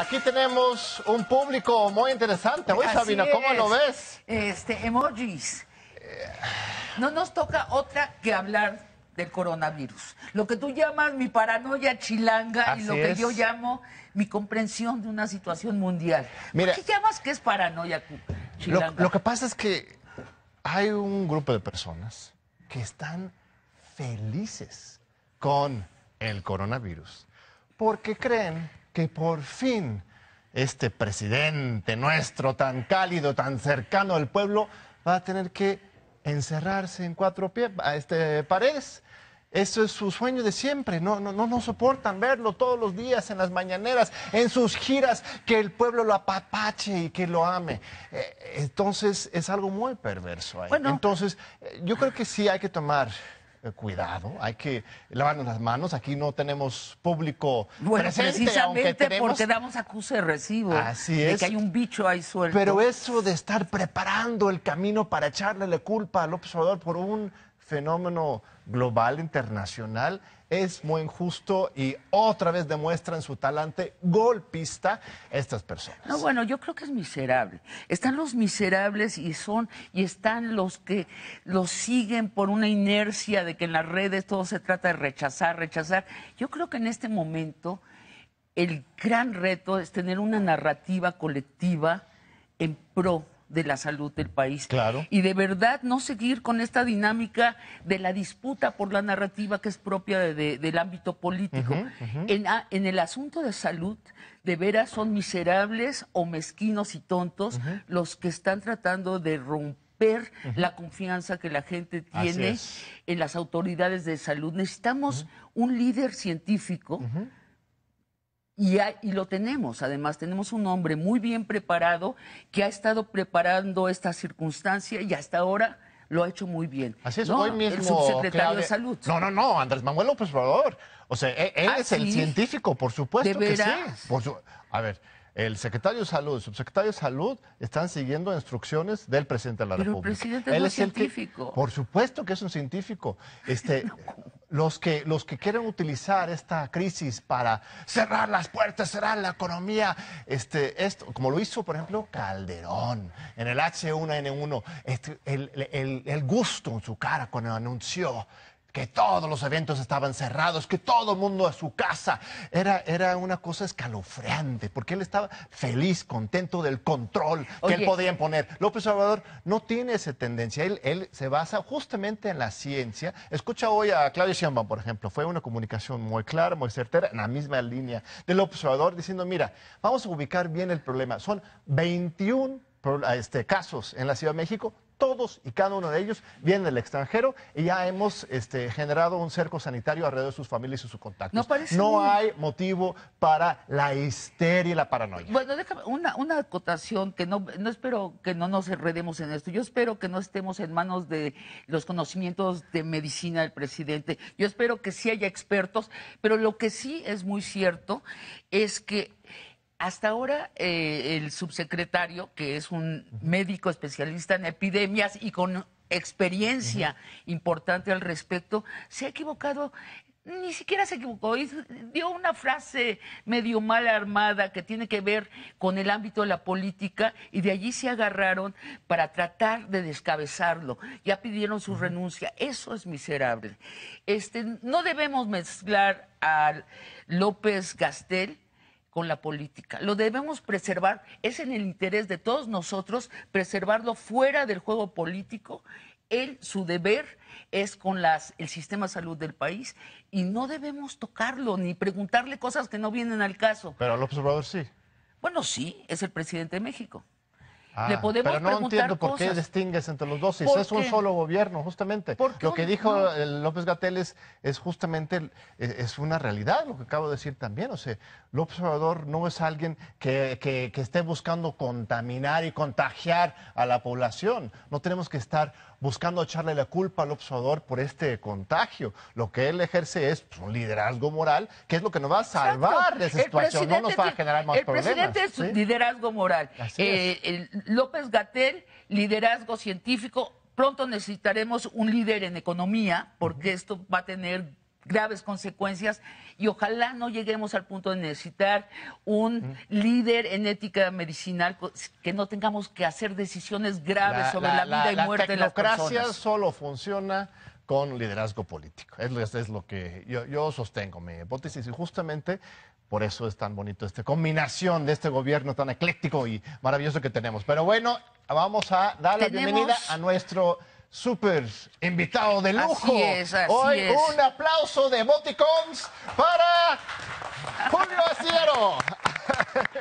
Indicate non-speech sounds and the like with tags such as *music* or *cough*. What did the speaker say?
Aquí tenemos un público muy interesante. Oye, Sabina, ¿cómo lo ves? Este, emojis. No nos toca otra que hablar del coronavirus. Lo que tú llamas mi paranoia chilanga y lo que yo llamo mi comprensión de una situación mundial. ¿Qué llamas que es paranoia chilanga? lo que pasa es que hay un grupo de personas que están felices con el coronavirus porque creen que por fin este presidente nuestro tan cálido, tan cercano al pueblo, va a tener que encerrarse en cuatro a este, paredes. Eso es su sueño de siempre. No, no, no, soportan verlo todos los días en las mañaneras, en sus giras, que el pueblo lo apapache y que lo ame. Eh, entonces es algo muy perverso ahí. Entonces eh, yo creo que sí hay que tomar eh, cuidado, hay que lavarnos las manos. Aquí no tenemos público precisamente porque damos acuse de recibo. Así es. De que hay un bicho ahí suelto. Pero eso de estar preparando el camino para echarle la culpa a López Obrador por un fenómeno global, internacional, es muy injusto y otra vez demuestran su talante golpista estas personas. No, bueno, yo creo que es miserable. Están los miserables y son y están los que los siguen por una inercia de que en las redes todo se trata de rechazar, rechazar. Yo creo que en este momento el gran reto es tener una narrativa colectiva en pro de la salud del país. Y de verdad no seguir con esta dinámica de la disputa por la narrativa que es propia del ámbito político. Ah, en, el asunto de salud, de veras son miserables o mezquinos y tontos los que están tratando de romper la confianza que la gente tiene en las autoridades de salud. Necesitamos un líder científico y, y, lo tenemos, además, tenemos un hombre muy bien preparado que ha estado preparando esta circunstancia y hasta ahora lo ha hecho muy bien. Así es, hoy mismo. El subsecretario de Salud. No, no, no, Andrés Manuel López Obrador. O sea, e-, él, es el científico, por supuesto que sí. A ver, el secretario de Salud, el subsecretario de Salud están siguiendo instrucciones del presidente de la República. El presidente Él científico. por supuesto que es un científico. Este, *laughs* los que, quieren utilizar esta crisis para cerrar las puertas, cerrar la economía, esto, como lo hizo, por ejemplo, Calderón en el H1N1, este, el, el, gusto en su cara cuando anunció que todos los eventos estaban cerrados, que todo el mundo a su casa. Era, era una cosa escalofriante, porque él estaba feliz, contento del control que él podía imponer. López Obrador no tiene esa tendencia, él, se basa justamente en la ciencia. Escucha hoy a Claudio Sheinbaum, por ejemplo, fue una comunicación muy clara, muy certera, en la misma línea López Obrador, diciendo, mira, vamos a ubicar bien el problema. Son 21 este, casos en la Ciudad de México, todos y cada uno de ellos viene del extranjero y ya hemos este, generado un cerco sanitario alrededor de sus familias y sus contactos. No, hay motivo para la histeria y la paranoia. Bueno, déjame una, una acotación que no, no espero que no nos enredemos en esto. Yo espero que no estemos en manos de los conocimientos de medicina del presidente. Yo espero que sí haya expertos, pero lo que sí es muy cierto es que hasta ahora eh, el subsecretario, que es un médico especialista en epidemias y con experiencia importante al respecto, se ha equivocado ni siquiera se equivocó, dio una frase medio mal armada que tiene que ver con el ámbito de la política y de allí se agarraron para tratar de descabezarlo. Ya pidieron su renuncia, eso es miserable. Este, no debemos mezclar a López Gastel con la política. Lo debemos preservar, es en el interés de todos nosotros preservarlo fuera del juego político. Él, su deber es con las, el sistema de salud del país y no debemos tocarlo ni preguntarle cosas que no vienen al caso. Pero al observador sí. Bueno, sí, es el presidente de México. Ah, pero no entiendo por qué distingues entre los dos. Si es un solo gobierno, justamente. Lo que dijo eh, López Gatel es, justamente e, es una realidad, lo que acabo de decir también. O sea, López Obrador no es alguien que, esté buscando contaminar y contagiar a la población. No tenemos que estar buscando echarle la culpa al observador por este contagio. Lo que él ejerce es pues, un liderazgo moral, que es lo que nos va a salvar de esa situación, no nos va a generar más problemas. El presidente es liderazgo moral. Eh, López Gatel, liderazgo científico. Pronto necesitaremos un líder en economía, porque esto va a tener graves consecuencias y ojalá no lleguemos al punto de necesitar un líder en ética medicinal que no tengamos que hacer decisiones graves sobre la, vida y muerte de las personas. La democracia solo funciona con liderazgo político. Es, lo que yo, sostengo, mi hipótesis, y justamente por eso es tan bonito esta combinación de este gobierno tan ecléctico y maravilloso que tenemos. Pero bueno, vamos a dar la bienvenida a nuestro super invitado de lujo. Hoy un aplauso de Boticons para Julio Asiero.